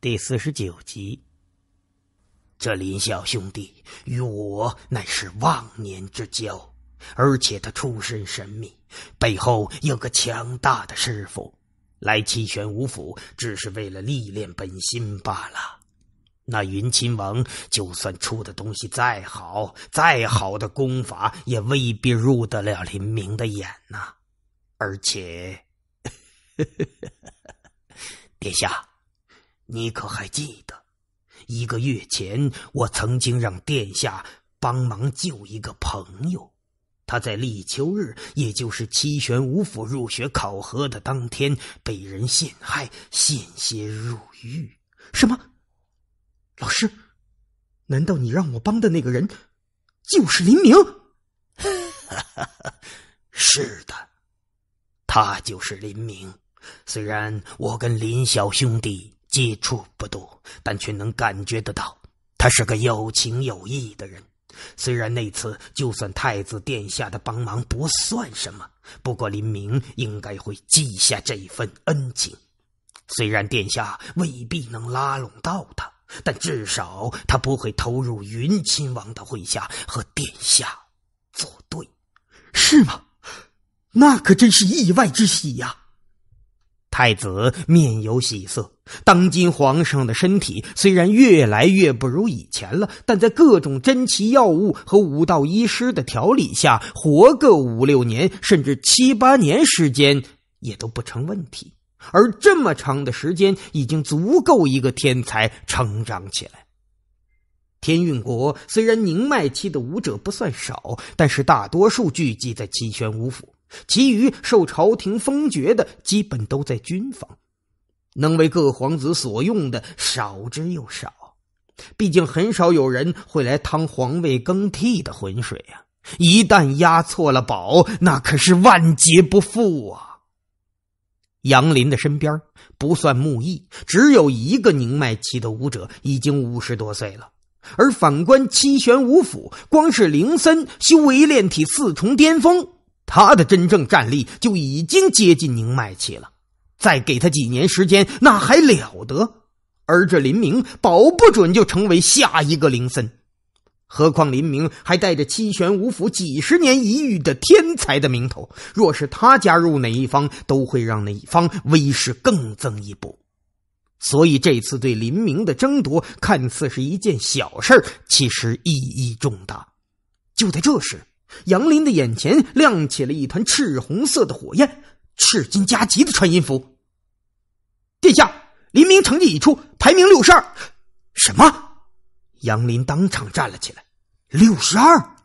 第四十九集。这林小兄弟与我乃是忘年之交，而且他出身神秘，背后有个强大的师傅。来七玄五府只是为了历练本心罢了。那云亲王就算出的东西再好，再好的功法也未必入得了林明的眼呐。而且，殿下。你可还记得，一个月前我曾经让殿下帮忙救一个朋友？他在立秋日，也就是七玄五府入学考核的当天，被人陷害，险些入狱。什么？老师？难道你让我帮的那个人就是林明？是的，他就是林明。虽然我跟林小兄弟。接触不多，但却能感觉得到，他是个有情有义的人。虽然那次就算太子殿下的帮忙不算什么，不过林明应该会记下这份恩情。虽然殿下未必能拉拢到他，但至少他不会投入云亲王的麾下和殿下作对，是吗？那可真是意外之喜呀！太子面有喜色。当今皇上的身体虽然越来越不如以前了，但在各种珍奇药物和武道医师的调理下，活个五六年甚至七八年时间也都不成问题。而这么长的时间，已经足够一个天才成长起来。天运国虽然宁脉期的武者不算少，但是大多数聚集在七玄武府。其余受朝廷封爵的，基本都在军方，能为各皇子所用的少之又少。毕竟很少有人会来趟皇位更替的浑水呀！一旦押错了宝，那可是万劫不复啊！杨林的身边不算木易，只有一个宁脉期的武者，已经五十多岁了。而反观七玄五府，光是林森，修为炼体四重巅峰。他的真正战力就已经接近宁脉气了，再给他几年时间，那还了得？而这林明保不准就成为下一个林森，何况林明还带着七玄五府几十年一遇的天才的名头，若是他加入哪一方，都会让哪一方威势更增一步。所以这次对林明的争夺，看似是一件小事其实意义重大。就在这时。杨林的眼前亮起了一团赤红色的火焰，赤金加级的穿音符。殿下，黎明成绩已出，排名六十二。什么？杨林当场站了起来。六十二，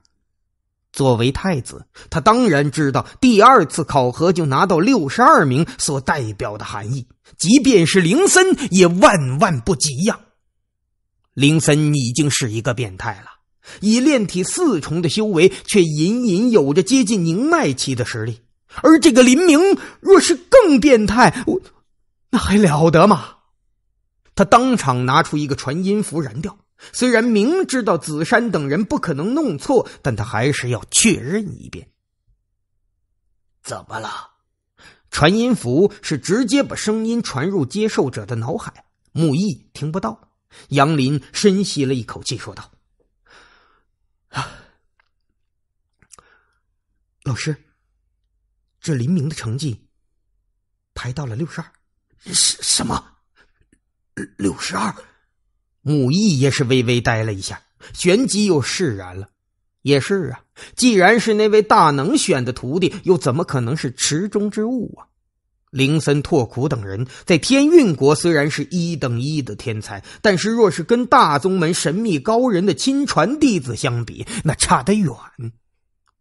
作为太子，他当然知道第二次考核就拿到六十二名所代表的含义，即便是林森也万万不及呀。林森已经是一个变态了。以炼体四重的修为，却隐隐有着接近凝脉期的实力。而这个林明若是更变态，我那还了得吗？他当场拿出一个传音符，燃掉。虽然明知道紫山等人不可能弄错，但他还是要确认一遍。怎么了？传音符是直接把声音传入接受者的脑海，木易听不到。杨林深吸了一口气，说道。啊，老师，这林明的成绩排到了六十二，什什么六十二？母异也是微微呆了一下，旋即又释然了。也是啊，既然是那位大能选的徒弟，又怎么可能是池中之物啊？林森、拓苦等人在天运国虽然是一等一的天才，但是若是跟大宗门神秘高人的亲传弟子相比，那差得远。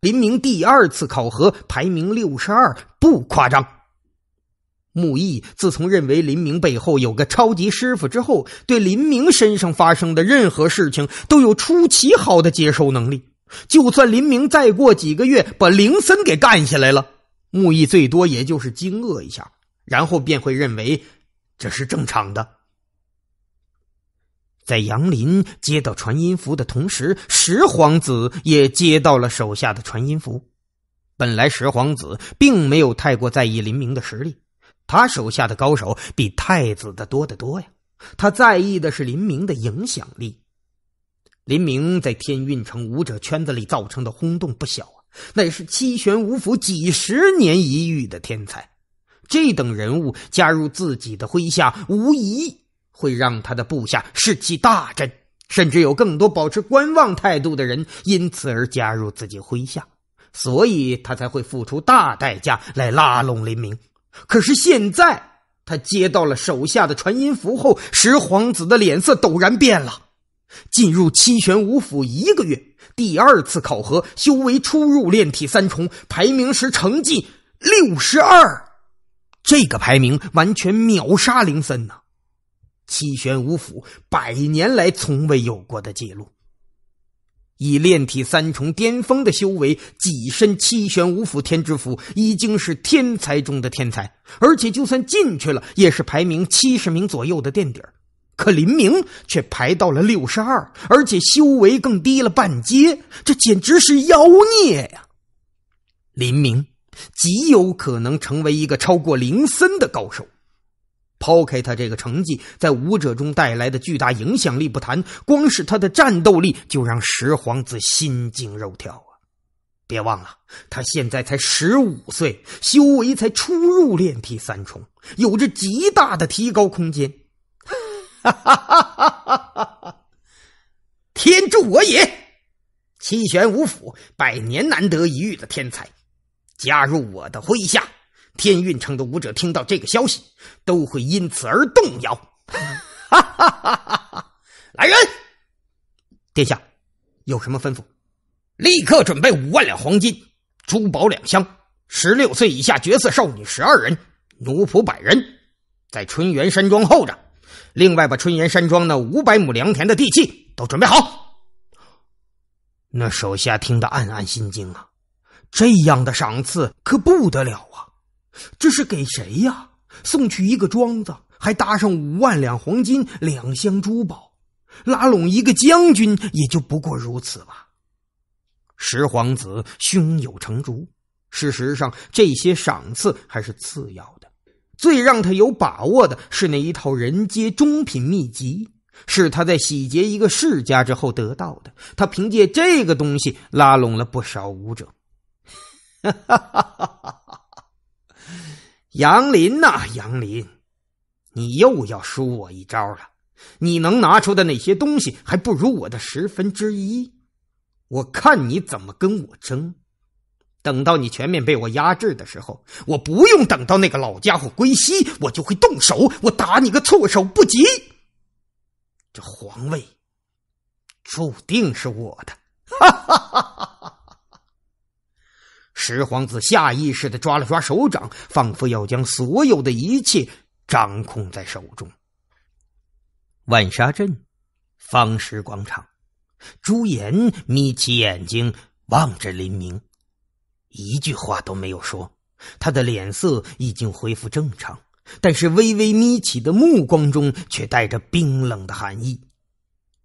林明第二次考核排名六十二，不夸张。木易自从认为林明背后有个超级师傅之后，对林明身上发生的任何事情都有出奇好的接受能力。就算林明再过几个月把林森给干下来了。木易最多也就是惊愕一下，然后便会认为这是正常的。在杨林接到传音符的同时，十皇子也接到了手下的传音符。本来十皇子并没有太过在意林明的实力，他手下的高手比太子的多得多呀。他在意的是林明的影响力。林明在天运城武者圈子里造成的轰动不小啊。乃是七玄武府几十年一遇的天才，这等人物加入自己的麾下，无疑会让他的部下士气大振，甚至有更多保持观望态度的人因此而加入自己麾下，所以他才会付出大代价来拉拢林明。可是现在，他接到了手下的传音符后，十皇子的脸色陡然变了。进入七玄武府一个月。第二次考核，修为初入炼体三重，排名时成绩六十二，这个排名完全秒杀林森呐！七玄五府百年来从未有过的记录。以炼体三重巅峰的修为，跻身七玄五府天之府，已经是天才中的天才，而且就算进去了，也是排名七十名左右的垫底儿。可林明却排到了六十二，而且修为更低了半阶，这简直是妖孽呀！林明极有可能成为一个超过林森的高手。抛开他这个成绩在武者中带来的巨大影响力不谈，光是他的战斗力就让十皇子心惊肉跳啊！别忘了，他现在才十五岁，修为才初入炼体三重，有着极大的提高空间。哈，天助我也！七玄五府百年难得一遇的天才，加入我的麾下。天运城的武者听到这个消息，都会因此而动摇。哈，来人！殿下，有什么吩咐？立刻准备五万两黄金、珠宝两箱、十六岁以下绝色少女十二人、奴仆百人，在春园山庄候着。另外，把春岩山庄那五百亩良田的地契都准备好。那手下听得暗暗心惊啊，这样的赏赐可不得了啊！这是给谁呀？送去一个庄子，还搭上五万两黄金、两箱珠宝，拉拢一个将军也就不过如此吧。十皇子胸有成竹，事实上这些赏赐还是次要的。最让他有把握的是那一套人阶中品秘籍，是他在洗劫一个世家之后得到的。他凭借这个东西拉拢了不少武者。杨林呐，杨林，你又要输我一招了！你能拿出的那些东西，还不如我的十分之一。我看你怎么跟我争！等到你全面被我压制的时候，我不用等到那个老家伙归西，我就会动手，我打你个措手不及。这皇位，注定是我的。十皇子下意识的抓了抓手掌，仿佛要将所有的一切掌控在手中。万沙镇，方石广场，朱颜眯起眼睛望着林明。一句话都没有说，他的脸色已经恢复正常，但是微微眯起的目光中却带着冰冷的寒意。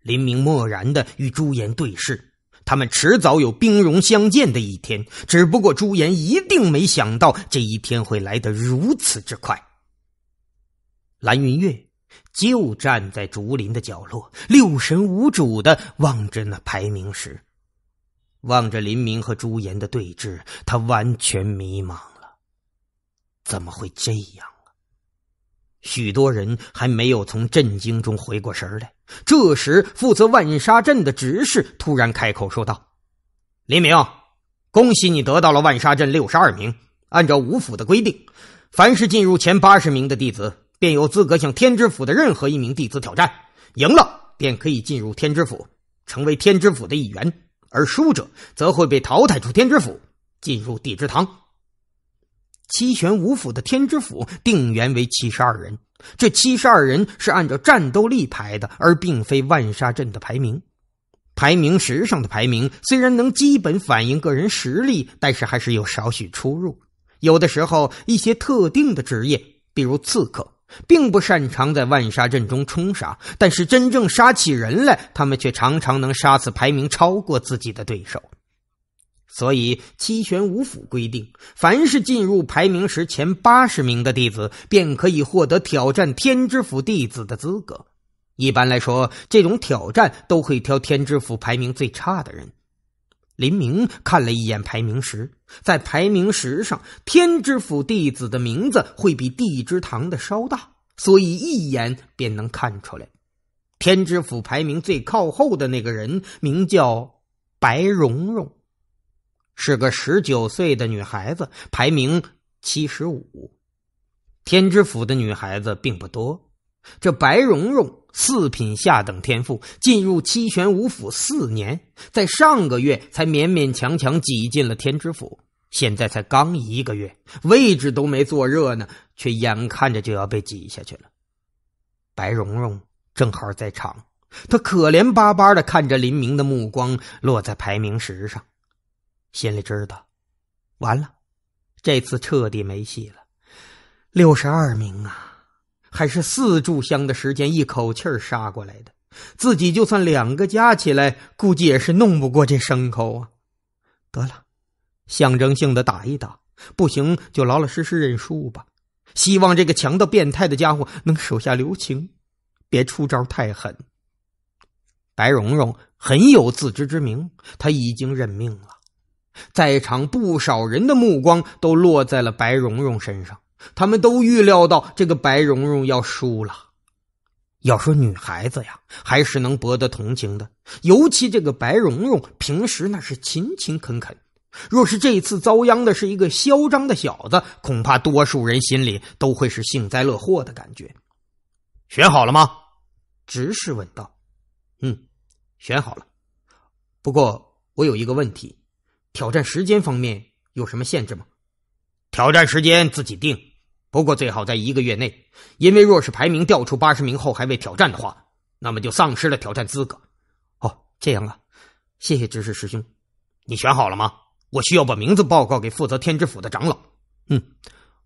林明漠然的与朱颜对视，他们迟早有兵戎相见的一天，只不过朱颜一定没想到这一天会来得如此之快。蓝云月就站在竹林的角落，六神无主的望着那排名时。望着林明和朱颜的对峙，他完全迷茫了。怎么会这样啊？许多人还没有从震惊中回过神来。这时，负责万沙镇的执事突然开口说道：“林明，恭喜你得到了万沙镇六十二名。按照五府的规定，凡是进入前八十名的弟子，便有资格向天之府的任何一名弟子挑战。赢了，便可以进入天之府，成为天之府的一员。”而输者则会被淘汰出天之府，进入地之堂。七玄五府的天之府定员为七十二人，这七十二人是按照战斗力排的，而并非万杀阵的排名。排名石上的排名虽然能基本反映个人实力，但是还是有少许出入。有的时候，一些特定的职业，比如刺客。并不擅长在万杀阵中冲杀，但是真正杀起人来，他们却常常能杀死排名超过自己的对手。所以七玄五府规定，凡是进入排名时前八十名的弟子，便可以获得挑战天之府弟子的资格。一般来说，这种挑战都会挑天之府排名最差的人。林明看了一眼排名石，在排名石上，天之府弟子的名字会比地之堂的稍大，所以一眼便能看出来。天之府排名最靠后的那个人名叫白蓉蓉，是个十九岁的女孩子，排名七十五。天之府的女孩子并不多。这白蓉蓉四品下等天赋，进入七玄武府四年，在上个月才勉勉强强挤进了天之府，现在才刚一个月，位置都没坐热呢，却眼看着就要被挤下去了。白蓉蓉正好在场，她可怜巴巴的看着林明的目光落在排名石上，心里知道，完了，这次彻底没戏了，六十二名啊。还是四炷香的时间，一口气儿杀过来的。自己就算两个加起来，估计也是弄不过这牲口啊！得了，象征性的打一打，不行就老老实实认输吧。希望这个强到变态的家伙能手下留情，别出招太狠。白蓉蓉很有自知之明，他已经认命了。在场不少人的目光都落在了白蓉蓉身上。他们都预料到这个白蓉蓉要输了。要说女孩子呀，还是能博得同情的。尤其这个白蓉蓉平时那是勤勤恳恳，若是这次遭殃的是一个嚣张的小子，恐怕多数人心里都会是幸灾乐祸的感觉。选好了吗？执事问道。嗯，选好了。不过我有一个问题：挑战时间方面有什么限制吗？挑战时间自己定。不过最好在一个月内，因为若是排名掉出八十名后还未挑战的话，那么就丧失了挑战资格。哦，这样啊，谢谢执事师兄，你选好了吗？我需要把名字报告给负责天之府的长老。嗯，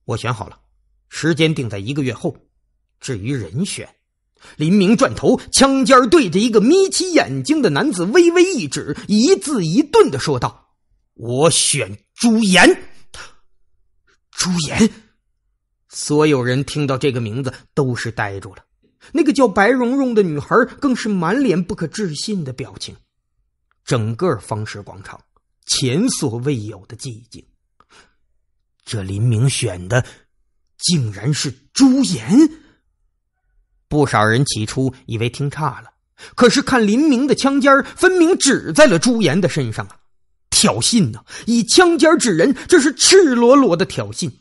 我选好了，时间定在一个月后。至于人选，林明转头，枪尖对着一个眯起眼睛的男子微微一指，一字一顿的说道：“我选朱颜。”朱颜。所有人听到这个名字都是呆住了，那个叫白蓉蓉的女孩更是满脸不可置信的表情。整个方石广场前所未有的寂静。这林明选的，竟然是朱颜。不少人起初以为听差了，可是看林明的枪尖儿分明指在了朱颜的身上啊！挑衅呢，以枪尖指人，这是赤裸裸的挑衅。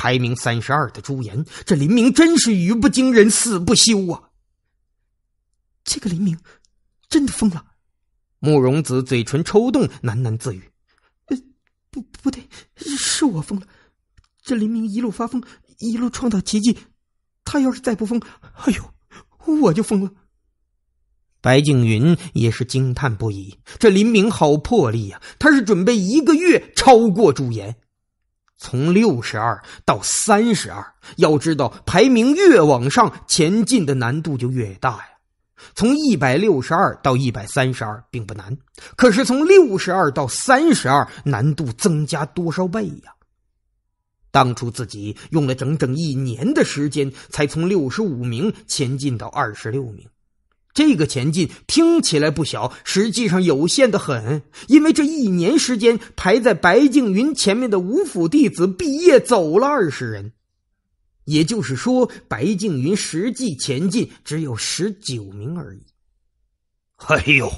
排名三十二的朱颜，这林明真是语不惊人死不休啊！这个林明真的疯了。慕容子嘴唇抽动，喃喃自语：“呃，不，不对，是我疯了。这林明一路发疯，一路创造奇迹。他要是再不疯，哎呦，我就疯了。”白静云也是惊叹不已：“这林明好魄力呀！他是准备一个月超过朱颜。”从六十二到三十二，要知道排名越往上前进的难度就越大呀。从一百六十二到一百三十二并不难，可是从六十二到三十二，难度增加多少倍呀？当初自己用了整整一年的时间，才从六十五名前进到二十六名。这个前进听起来不小，实际上有限的很。因为这一年时间，排在白敬云前面的五府弟子毕业走了二十人，也就是说，白敬云实际前进只有十九名而已。哎呦，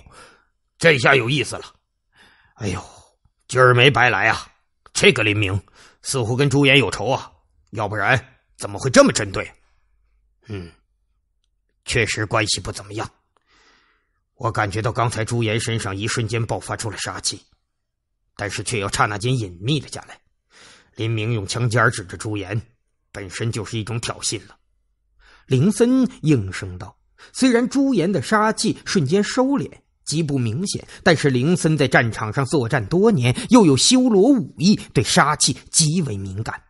这下有意思了！哎呦，今儿没白来啊！这个林明似乎跟朱颜有仇啊，要不然怎么会这么针对？嗯。确实关系不怎么样。我感觉到刚才朱颜身上一瞬间爆发出了杀气，但是却又刹那间隐秘了下来。林明用枪尖指着朱颜，本身就是一种挑衅了。林森应声道：“虽然朱颜的杀气瞬间收敛，极不明显，但是林森在战场上作战多年，又有修罗武艺，对杀气极为敏感。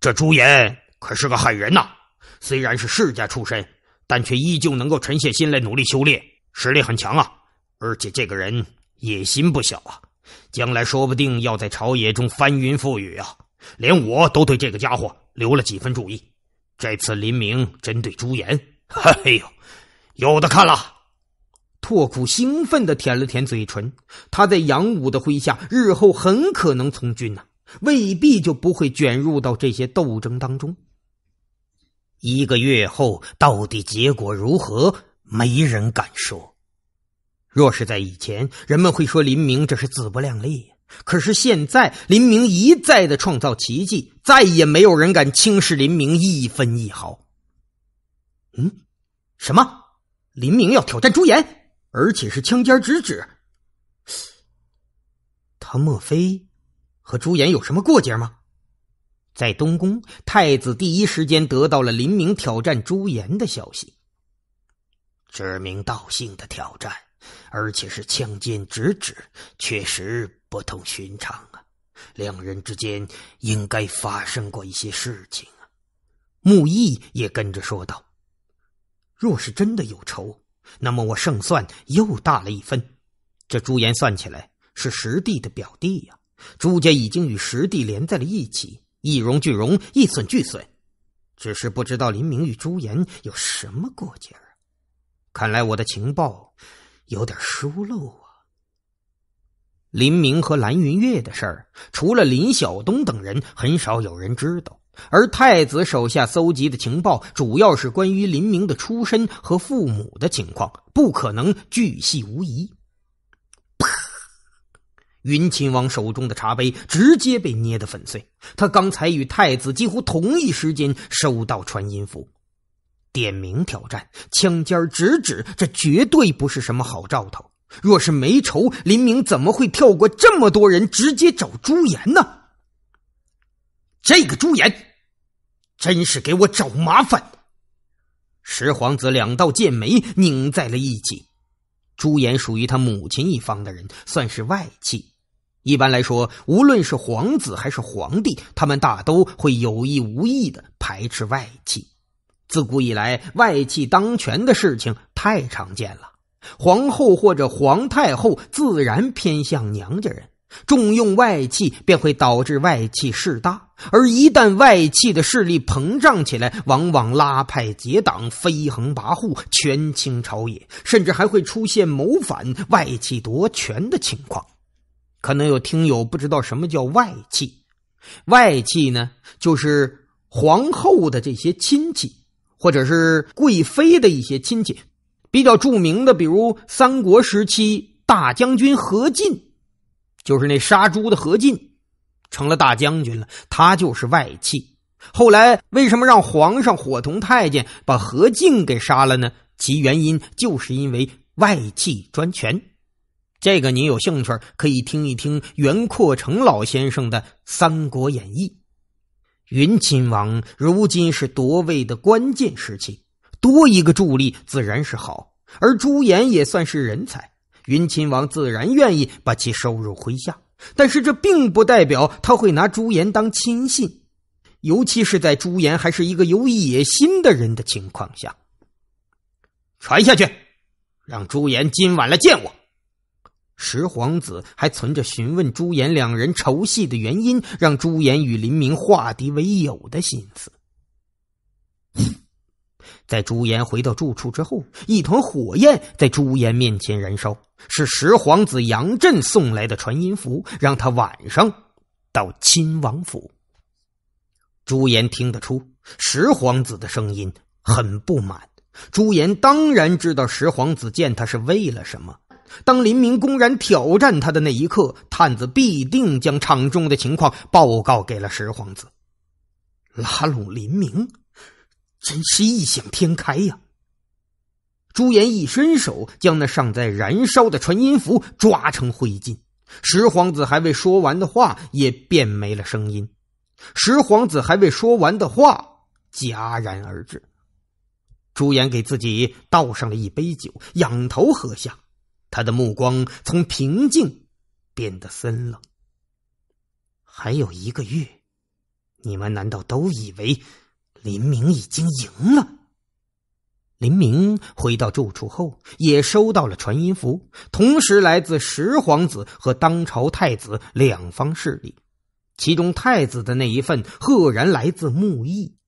这朱颜可是个狠人呐。”虽然是世家出身，但却依旧能够沉下心来努力修炼，实力很强啊！而且这个人野心不小啊，将来说不定要在朝野中翻云覆雨啊！连我都对这个家伙留了几分注意。这次林明针对朱颜，哎呦，有的看了！拓苦兴奋的舔了舔嘴唇，他在杨武的麾下，日后很可能从军呢，未必就不会卷入到这些斗争当中。一个月后，到底结果如何？没人敢说。若是在以前，人们会说林明这是自不量力。可是现在，林明一再的创造奇迹，再也没有人敢轻视林明一分一毫。嗯，什么？林明要挑战朱颜，而且是枪尖直指。他莫非和朱颜有什么过节吗？在东宫，太子第一时间得到了林明挑战朱颜的消息。指名道姓的挑战，而且是枪剑直指，确实不同寻常啊！两人之间应该发生过一些事情啊。木易也跟着说道：“若是真的有仇，那么我胜算又大了一分。这朱颜算起来是十弟的表弟呀，朱家已经与十弟连在了一起。”一荣俱荣，一损俱损。只是不知道林明与朱颜有什么过节啊？看来我的情报有点疏漏啊。林明和蓝云月的事儿，除了林晓东等人，很少有人知道。而太子手下搜集的情报，主要是关于林明的出身和父母的情况，不可能巨细无遗。云亲王手中的茶杯直接被捏得粉碎。他刚才与太子几乎同一时间收到传音符，点名挑战，枪尖直指，这绝对不是什么好兆头。若是没仇，林明怎么会跳过这么多人直接找朱颜呢？这个朱颜，真是给我找麻烦！十皇子两道剑眉拧在了一起。朱颜属于他母亲一方的人，算是外戚。一般来说，无论是皇子还是皇帝，他们大都会有意无意的排斥外戚。自古以来，外戚当权的事情太常见了。皇后或者皇太后自然偏向娘家人。重用外戚，便会导致外戚势大；而一旦外戚的势力膨胀起来，往往拉派结党，飞横跋扈，权倾朝野，甚至还会出现谋反、外戚夺权的情况。可能有听友不知道什么叫外戚，外戚呢，就是皇后的这些亲戚，或者是贵妃的一些亲戚。比较著名的，比如三国时期大将军何进。就是那杀猪的何进，成了大将军了。他就是外戚。后来为什么让皇上伙同太监把何进给杀了呢？其原因就是因为外戚专权。这个您有兴趣可以听一听袁阔成老先生的《三国演义》。云亲王如今是夺位的关键时期，多一个助力自然是好。而朱颜也算是人才。云亲王自然愿意把其收入麾下，但是这并不代表他会拿朱颜当亲信，尤其是在朱颜还是一个有野心的人的情况下。传下去，让朱颜今晚来见我。十皇子还存着询问朱颜两人仇戏的原因，让朱颜与林明化敌为友的心思。在朱颜回到住处之后，一团火焰在朱颜面前燃烧。是十皇子杨震送来的传音符，让他晚上到亲王府。朱颜听得出十皇子的声音很不满。朱颜当然知道十皇子见他是为了什么。当林明公然挑战他的那一刻，探子必定将场中的情况报告给了十皇子，拉拢林明。真是异想天开呀！朱颜一伸手，将那尚在燃烧的传音符抓成灰烬。十皇子还未说完的话也变没了声音。十皇子还未说完的话戛然而止。朱颜给自己倒上了一杯酒，仰头喝下。他的目光从平静变得森冷。还有一个月，你们难道都以为？林明已经赢了。林明回到住处后，也收到了传音符，同时来自十皇子和当朝太子两方势力，其中太子的那一份，赫然来自木易。